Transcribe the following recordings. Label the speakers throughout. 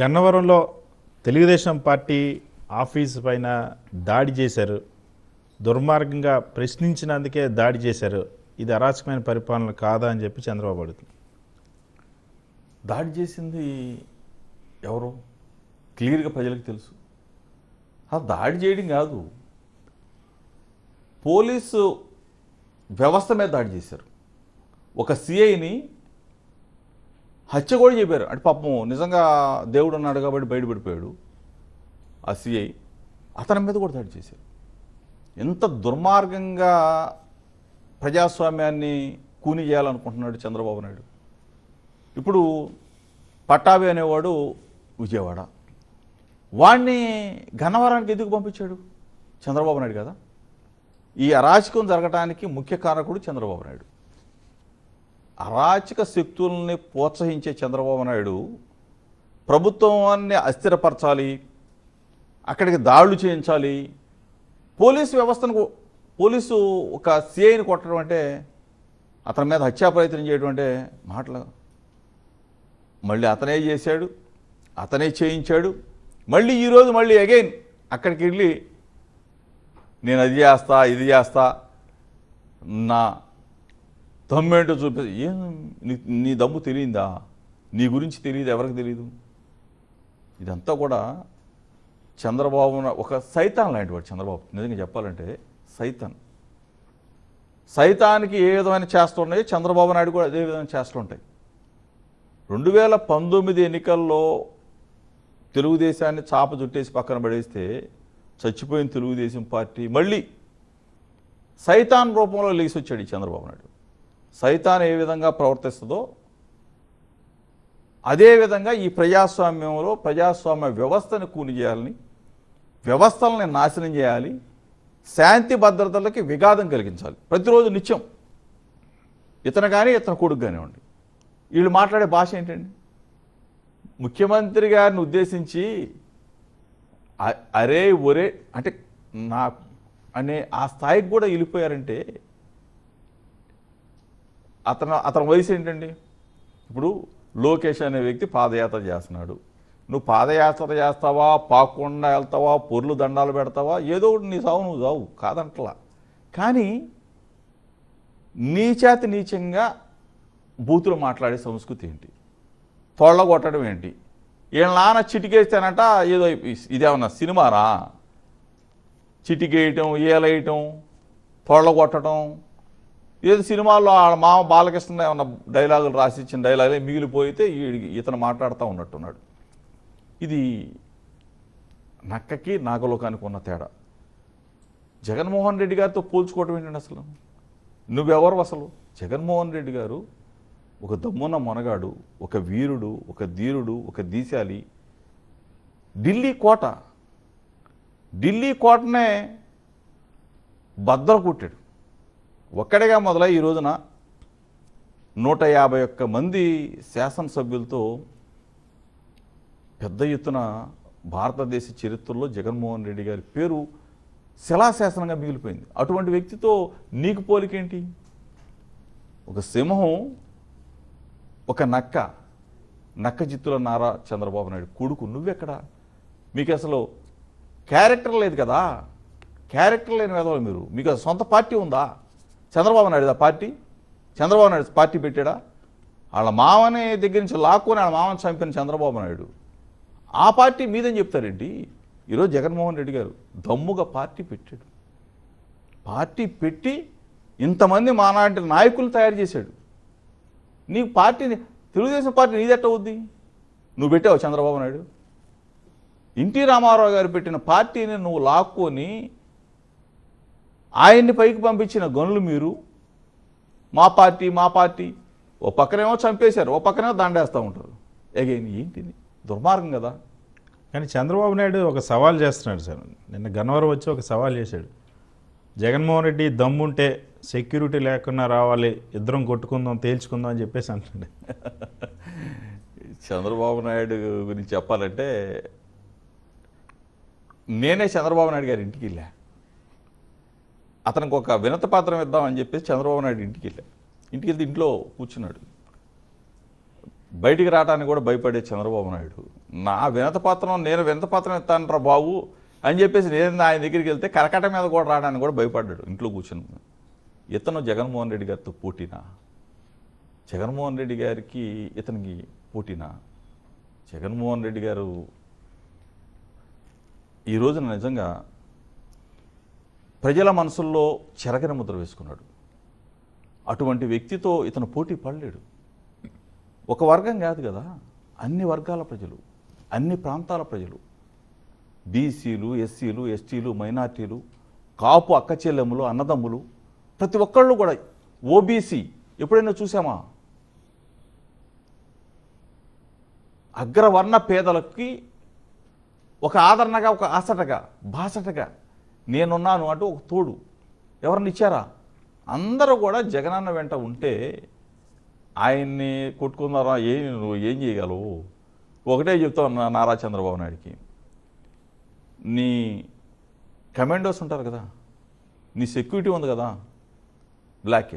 Speaker 1: గన్నవరంలో Telugu Desam party office పైన దాడి చేశారు దుర్మార్గంగా ప్రశ్నించినందుకే దాడి చేశారు ఇది అరాచకమైన పరిపాలన కాదా అని చెప్పి చంద్రబాబు అడుగుతుంది దాడి చేసింది ఎవరు క్లియర్గా ప్రజలకు తెలుసు ఆ దాడి చేయడం కాదు పోలీసు వ్యవస్థ మీద దాడి చేశారు ఒక సిఐని హత్య కూడా చెప్పారు అంటే పాపం నిజంగా దేవుడు అన్నాడు కాబట్టి బయటపడిపోయాడు ఆ సిఐ అతని మీద కూడా దాడి చేశారు ఎంత దుర్మార్గంగా ప్రజాస్వామ్యాన్ని కూని చేయాలనుకుంటున్నాడు చంద్రబాబు నాయుడు ఇప్పుడు పట్టాభి అనేవాడు విజయవాడ వాడిని గన్నవరానికి ఎందుకు పంపించాడు చంద్రబాబు నాయుడు కదా ఈ అరాచకం జరగడానికి ముఖ్య కారకుడు చంద్రబాబు నాయుడు అరాచక శక్తుల్ని ప్రోత్సహించే చంద్రబాబు నాయుడు ప్రభుత్వాన్ని అస్థిరపరచాలి అక్కడికి దాడులు చేయించాలి పోలీసు వ్యవస్థను పోలీసు ఒక సిఐని కొట్టడం అంటే అతని మీద హత్యా ప్రయత్నం చేయడం అంటే మాటలు మళ్ళీ అతనే చేశాడు అతనే చేయించాడు మళ్ళీ ఈరోజు మళ్ళీ అగైన్ అక్కడికి వెళ్ళి నేను అది చేస్తా ఇది చేస్తా నా దమ్మేంటో చూపే ఏం నీ నీ దమ్ము తెలియదా నీ గురించి తెలియదు ఎవరికి తెలియదు ఇదంతా కూడా చంద్రబాబు ఒక సైతాన్ లాంటి వాడు చంద్రబాబు నిజంగా చెప్పాలంటే సైతాన్ సైతానికి ఏ విధమైన చేస్తున్నాయో చంద్రబాబు నాయుడు కూడా అదే విధమైన చేస్తుంటాయి రెండు వేల పంతొమ్మిది ఎన్నికల్లో తెలుగుదేశాన్ని చాప చుట్టేసి పక్కన పడేస్తే చచ్చిపోయిన తెలుగుదేశం పార్టీ మళ్ళీ సైతాన్ రూపంలో లేచి వచ్చాడు చంద్రబాబు నాయుడు సైతాన్ ఏ విధంగా ప్రవర్తిస్తుందో అదేవిధంగా ఈ ప్రజాస్వామ్యంలో ప్రజాస్వామ్య వ్యవస్థను కూని చేయాలని వ్యవస్థలని నాశనం చేయాలి శాంతి భద్రతలకి విఘాతం కలిగించాలి ప్రతిరోజు నిత్యం ఇతను కానీ ఇతను కొడుకు కానివ్వండి వీళ్ళు మాట్లాడే భాష ఏంటండి ముఖ్యమంత్రి గారిని ఉద్దేశించి అరే ఒరే అంటే నా అనే ఆ స్థాయికి కూడా వెళ్ళిపోయారంటే అతను అతని వయసు ఏంటండి ఇప్పుడు లోకేష్ అనే వ్యక్తి పాదయాత్ర చేస్తున్నాడు నువ్వు పాదయాత్ర చేస్తావా పాకుండా వెళ్తావా పొర్లు దండాలు పెడతావా ఏదో ఒకటి నీ సావు నువ్వు చావు కాదంటలా కానీ నీచాతి నీచంగా బూతులు మాట్లాడే సంస్కృతి ఏంటి కొట్టడం ఏంటి వీళ్ళ నాన్న చిటికేస్తానంట ఏదో ఇదేమన్నా సినిమారా చిటికేయటం ఏలేయటం కొట్టడం ఏదో సినిమాల్లో మామ బాలకృష్ణ ఉన్న డైలాగులు రాసిచ్చిన డైలాగులే మిగిలిపోయితే ఇతను మాట్లాడుతూ ఉన్నట్టున్నాడు ఇది నక్కకి నాగలోకానికి ఉన్న తేడా జగన్మోహన్ రెడ్డి గారితో పోల్చుకోవటం ఏంటండి అసలు నువ్వెవరు అసలు జగన్మోహన్ రెడ్డి గారు ఒక దమ్మున్న మొనగాడు ఒక వీరుడు ఒక ధీరుడు ఒక దీశాలి ఢిల్లీ కోట ఢిల్లీ కోటనే బద్దలు కొట్టాడు ఒక్కడిగా మొదలై ఈ రోజున నూట యాభై ఒక్క మంది శాసనసభ్యులతో పెద్ద ఎత్తున భారతదేశ చరిత్రలో జగన్మోహన్ రెడ్డి గారి పేరు శిలాశాసనంగా మిగిలిపోయింది అటువంటి వ్యక్తితో నీకు పోలికేంటి ఒక సింహం ఒక నక్క నక్క జిత్తుల నారా చంద్రబాబు నాయుడు కొడుకు నువ్వెక్కడ మీకు అసలు క్యారెక్టర్ లేదు కదా క్యారెక్టర్ లేని వేదవాళ్ళు మీరు మీకు సొంత పార్టీ ఉందా చంద్రబాబు నాయుడు పార్టీ చంద్రబాబు నాయుడు పార్టీ పెట్టాడా వాళ్ళ మామని దగ్గర నుంచి లాక్కొని వాళ్ళ మామని చంపిన చంద్రబాబు నాయుడు ఆ పార్టీ మీదని చెప్తారేంటి ఈరోజు జగన్మోహన్ రెడ్డి గారు దమ్ముగా పార్టీ పెట్టాడు పార్టీ పెట్టి ఇంతమంది మాలాంటి నాయకులు తయారు చేశాడు నీకు పార్టీని తెలుగుదేశం పార్టీ నీదెట్ట నువ్వు పెట్టావు చంద్రబాబు నాయుడు ఎన్టీ రామారావు గారు పెట్టిన పార్టీని నువ్వు లాక్కొని ఆయన్ని పైకి పంపించిన గనులు మీరు మా పార్టీ మా పార్టీ ఓ పక్కనేమో చంపేశారు ఓ పక్కనేమో దండేస్తూ ఉంటారు ఎగైన్ ఏంటిది దుర్మార్గం కదా కానీ చంద్రబాబు నాయుడు ఒక సవాల్ చేస్తున్నాడు సార్ నిన్న గన్నవరం వచ్చి ఒక సవాల్ చేశాడు జగన్మోహన్ రెడ్డి దమ్ముంటే సెక్యూరిటీ లేకుండా రావాలి ఇద్దరం కొట్టుకుందాం తేల్చుకుందాం అని చెప్పేసి అంటుండే చంద్రబాబు నాయుడు గురించి చెప్పాలంటే నేనే చంద్రబాబు నాయుడు గారి ఇంటికి వెళ్ళా అతనికి ఒక వినత పాత్రం ఇద్దామని చెప్పేసి చంద్రబాబు నాయుడు ఇంటికి వెళ్ళాడు ఇంటికి వెళ్తే ఇంట్లో కూర్చున్నాడు బయటికి రావడానికి కూడా భయపడే చంద్రబాబు నాయుడు నా వినత పాత్రం నేను వినత పాత్రం ఇస్తానరా బాబు అని చెప్పేసి నేను ఆయన దగ్గరికి వెళ్తే కరకట మీద కూడా రావడానికి కూడా భయపడ్డాడు ఇంట్లో కూర్చుని ఇతను జగన్మోహన్ రెడ్డి గారితో పోటీనా జగన్మోహన్ రెడ్డి గారికి ఇతనికి పోటీనా జగన్మోహన్ రెడ్డి గారు ఈ రోజున నిజంగా ప్రజల మనసుల్లో చెరగని ముద్ర వేసుకున్నాడు అటువంటి వ్యక్తితో ఇతను పోటీ పడలేడు ఒక వర్గం కాదు కదా అన్ని వర్గాల ప్రజలు అన్ని ప్రాంతాల ప్రజలు బీసీలు ఎస్సీలు ఎస్టీలు మైనార్టీలు కాపు అక్కచెల్లెములు అన్నదమ్ములు ప్రతి ఒక్కళ్ళు కూడా ఓబీసీ ఎప్పుడైనా చూసామా అగ్రవర్ణ పేదలకి ఒక ఆదరణగా ఒక ఆసటగా భాషటగా నేనున్నాను అంటూ ఒక తోడు ఎవరినిచ్చారా ఇచ్చారా అందరూ కూడా జగనన్న వెంట ఉంటే ఆయన్ని కొట్టుకున్నారా ఏం నువ్వు ఏం చేయగలవు ఒకటే చెప్తావు నారా చంద్రబాబు నాయుడికి నీ కమాండోస్ ఉంటారు కదా నీ సెక్యూరిటీ ఉంది కదా బ్లాక్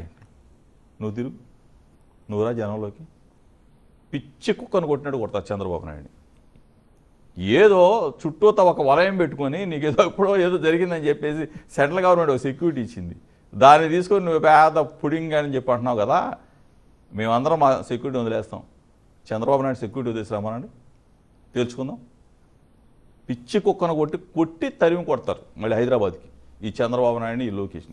Speaker 1: నువ్వు తిరుగు నువ్వురా జనంలోకి పిచ్చి కుక్కను కొట్టినట్టు కొడతా చంద్రబాబు నాయుడిని ఏదో చుట్టూత ఒక వలయం పెట్టుకొని నీకు ఏదో ఎప్పుడో ఏదో జరిగిందని చెప్పేసి సెంట్రల్ గవర్నమెంట్ ఒక సెక్యూరిటీ ఇచ్చింది దాన్ని తీసుకొని నువ్వు పేద పుడింగ్ అని చెప్పి అంటున్నావు కదా మేమందరం మా సెక్యూరిటీ వదిలేస్తాం చంద్రబాబు నాయుడు సెక్యూరిటీ వదిలేసామనండి తెలుసుకుందాం పిచ్చి కుక్కను కొట్టి కొట్టి తరిమి కొడతారు మళ్ళీ హైదరాబాద్కి ఈ చంద్రబాబు నాయుడుని ఈ లొకేషన్